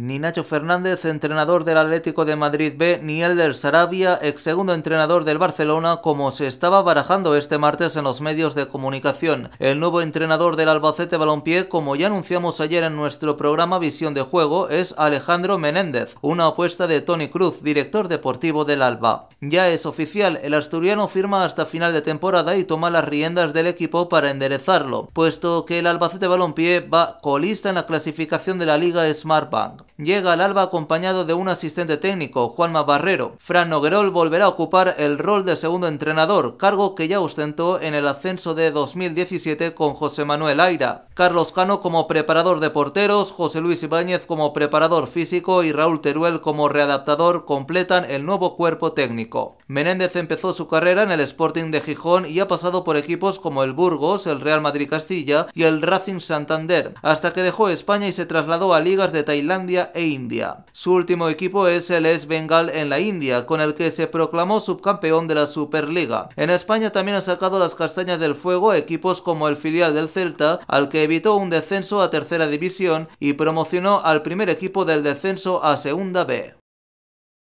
Ni Nacho Fernández, entrenador del Atlético de Madrid B, ni Elder Sarabia, ex segundo entrenador del Barcelona, como se estaba barajando este martes en los medios de comunicación. El nuevo entrenador del Albacete Balompié, como ya anunciamos ayer en nuestro programa Visión de Juego, es Alejandro Menéndez, una apuesta de Tony Cruz, director deportivo del Alba. Ya es oficial, el asturiano firma hasta final de temporada y toma las riendas del equipo para enderezarlo, puesto que el Albacete Balompié va colista en la clasificación de la Liga Smart Bank llega al alba acompañado de un asistente técnico, Juanma Barrero. Fran Noguerol volverá a ocupar el rol de segundo entrenador, cargo que ya ostentó en el ascenso de 2017 con José Manuel Aira. Carlos Cano como preparador de porteros, José Luis Ibáñez como preparador físico y Raúl Teruel como readaptador completan el nuevo cuerpo técnico. Menéndez empezó su carrera en el Sporting de Gijón y ha pasado por equipos como el Burgos, el Real Madrid Castilla y el Racing Santander, hasta que dejó España y se trasladó a ligas de Tailandia e India. Su último equipo es el es Bengal en la India, con el que se proclamó subcampeón de la Superliga. En España también ha sacado las castañas del fuego equipos como el filial del Celta, al que evitó un descenso a tercera división y promocionó al primer equipo del descenso a segunda B.